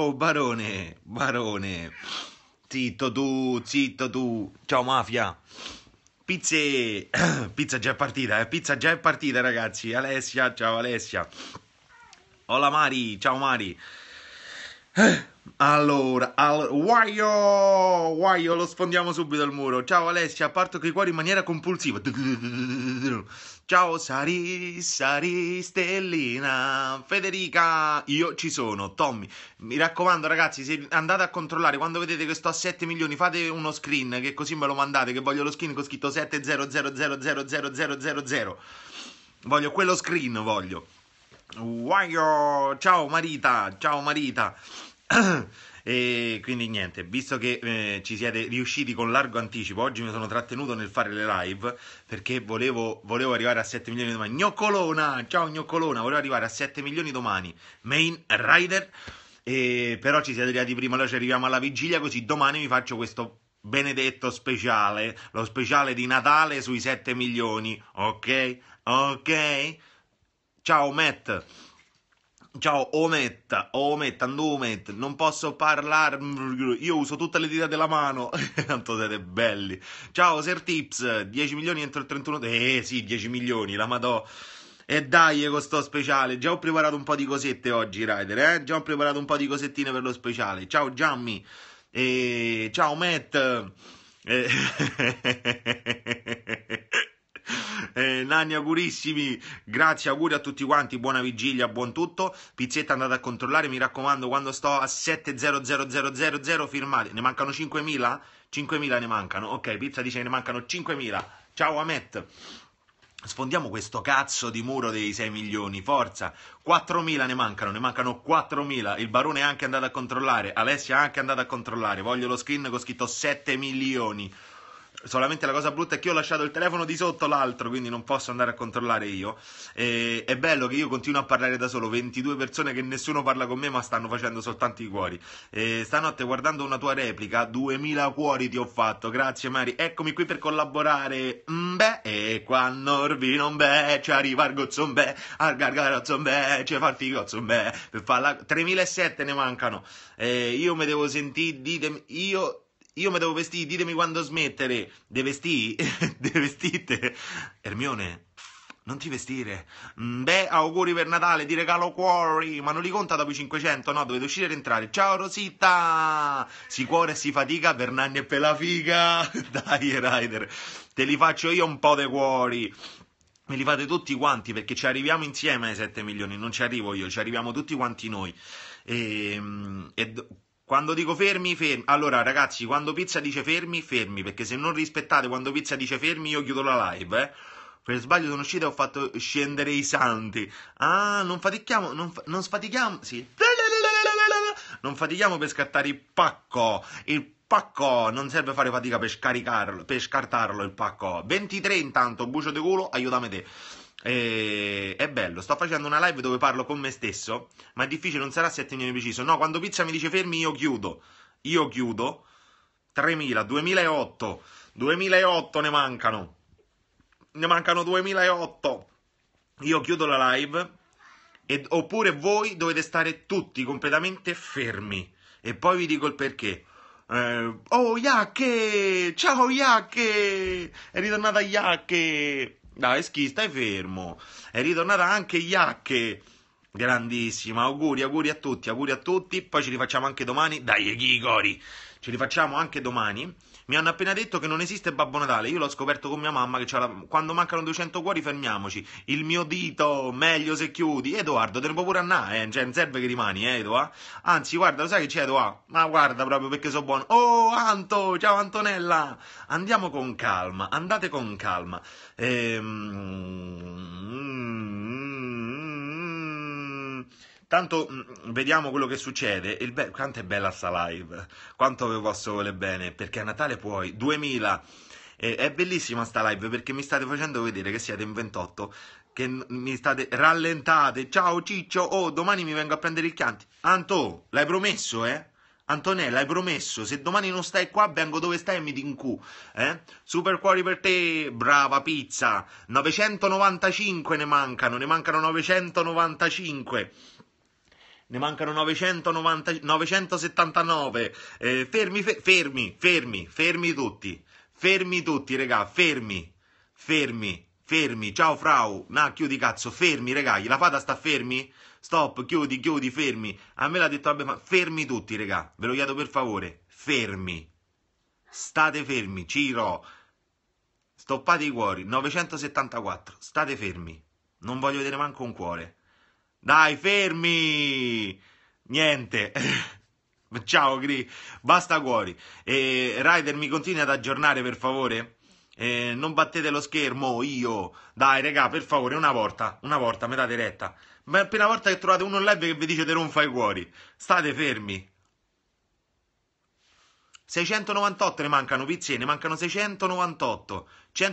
Oh, barone, barone. Zitto tu, zitto tu. Ciao, mafia. Pizze. Pizza già è partita, eh. Pizza già è partita, ragazzi. Alessia, ciao Alessia. Hola Mari, ciao Mari. Allora, al... Waio! Waio, lo sfondiamo subito al muro. Ciao Alessia, parto i cuori in maniera compulsiva. Ciao Sari, Sari, Stellina, Federica, io ci sono, Tommy. Mi raccomando ragazzi, se andate a controllare, quando vedete che sto a 7 milioni, fate uno screen, che così me lo mandate, che voglio lo screen con scritto 700000000. Voglio quello screen, voglio. Waio! Ciao Marita, ciao Marita. E quindi niente, visto che eh, ci siete riusciti con largo anticipo, oggi mi sono trattenuto nel fare le live perché volevo, volevo arrivare a 7 milioni domani. Gnoccolona, ciao Gnoccolona, volevo arrivare a 7 milioni domani. Main Rider, e, però ci siete arrivati prima, allora ci arriviamo alla vigilia così domani vi faccio questo benedetto speciale, lo speciale di Natale sui 7 milioni, ok? Ok? Ciao Matt. Ciao, Omet, Omet, Andomet, non posso parlare, io uso tutte le dita della mano, tanto siete belli. Ciao, Sertips, 10 milioni entro il 31... Eh sì, 10 milioni, la madò. E dai, con sto speciale, già ho preparato un po' di cosette oggi, Rider, eh? Già ho preparato un po' di cosettine per lo speciale. Ciao, Giammi, e... ciao, Matt. E... Eh, eh, nani augurissimi, grazie, auguri a tutti quanti, buona vigilia, buon tutto, pizzetta andate a controllare, mi raccomando, quando sto a 700000 firmate, ne mancano 5000? 5000 ne mancano, ok, pizza dice che ne mancano 5000, ciao Amet. Sfondiamo questo cazzo di muro dei 6 milioni, forza! 4.000 ne mancano, ne mancano 4.000. Il barone è anche andato a controllare, Alessia è anche andato a controllare. Voglio lo screen con scritto 7 milioni. Solamente la cosa brutta è che io ho lasciato il telefono di sotto l'altro, quindi non posso andare a controllare io. E, è bello che io continuo a parlare da solo. 22 persone che nessuno parla con me, ma stanno facendo soltanto i cuori. E, stanotte, guardando una tua replica, 2000 cuori ti ho fatto. Grazie, Mari. Eccomi qui per collaborare. Mbè, e qua Norvi non bè, ci arriva il gozzombe, al gargaro zombè, ci farti gozzombe. Per farla... 3007 ne mancano. E, io mi devo sentire, ditemi, io io mi devo vestire, ditemi quando smettere. Deve vestire? Deve vestite? Ermione, non ti vestire. Mm, beh, auguri per Natale, ti regalo cuori. Ma non li conta dopo i 500, no? Dovete uscire e entrare. Ciao Rosita! Si cuore e si fatica per nanni e per la figa. Dai, Rider, te li faccio io un po' dei cuori me li fate tutti quanti perché ci arriviamo insieme ai 7 milioni, non ci arrivo io, ci arriviamo tutti quanti noi. Ehm, e, e quando dico fermi, fermi. Allora, ragazzi, quando Pizza dice fermi, fermi. Perché se non rispettate quando Pizza dice fermi, io chiudo la live, eh. Per sbaglio sono uscita e ho fatto scendere i santi. Ah, non fatichiamo, non, fa- non sfatichiamo. Sì. Non fatichiamo per scattare il pacco. Il pacco. Non serve fare fatica per scaricarlo, per scartarlo il pacco. 23 intanto, bucio di culo, aiutami te. E... È bello, sto facendo una live dove parlo con me stesso, ma è difficile, non sarà 7 milioni preciso. No, quando Pizza mi dice fermi io chiudo, io chiudo, 3.000, 2008, 2008 ne mancano, ne mancano 2008, io chiudo la live, e... oppure voi dovete stare tutti completamente fermi, e poi vi dico il perché. Eh... oh Iacche, ciao Iacche, è ritornata Iacche. Dai, Schi, stai fermo. È ritornata anche Iacche Grandissima, auguri, auguri a tutti, auguri a tutti. Poi ci rifacciamo anche domani. Dai, Ghigori, ci rifacciamo anche domani. Mi hanno appena detto che non esiste Babbo Natale. Io l'ho scoperto con mia mamma che la... quando mancano 200 cuori fermiamoci. Il mio dito, meglio se chiudi. Edoardo, te ne può pure andare, eh. Cioè, non serve che rimani, eh, Edoardo. Eh? Anzi, guarda, lo sai che c'è Edoardo? Eh? Ma guarda proprio perché so buono. Oh, Anto, ciao Antonella. Andiamo con calma, andate con calma. Ehm Tanto mm, vediamo quello che succede. Il be- quanto è bella sta live, quanto vi posso volere bene, perché a Natale puoi, 2000. E- eh, è bellissima sta live perché mi state facendo vedere che siete in 28, che mi state rallentate. Ciao Ciccio, oh, domani mi vengo a prendere il chianti. Anto, l'hai promesso, eh? Antonella, hai promesso, se domani non stai qua, vengo dove stai e mi dincu. Eh? Super cuori per te, brava pizza. 995 ne mancano, ne mancano 995 ne mancano 990, 979. Eh, fermi, fe- fermi, fermi, fermi tutti. Fermi tutti, regà, fermi, fermi, fermi. Ciao Frau, na, chiudi cazzo, fermi, regà, la fata sta fermi? Stop, chiudi, chiudi, fermi. A me l'ha detto, vabbè, ma fermi tutti, regà, ve lo chiedo per favore, fermi. State fermi, Ciro. Stoppate i cuori, 974, state fermi. Non voglio vedere manco un cuore. Dai, fermi! Niente. Ciao Gri, basta cuori. E Rider, mi continui ad aggiornare per favore? E non battete lo schermo, io. Dai, regà, per favore, una volta, una volta, me date retta. Ma appena volta che trovate uno live che vi dice te ronfa i cuori, state fermi. 698 ne mancano, vizie, ne mancano 698. 100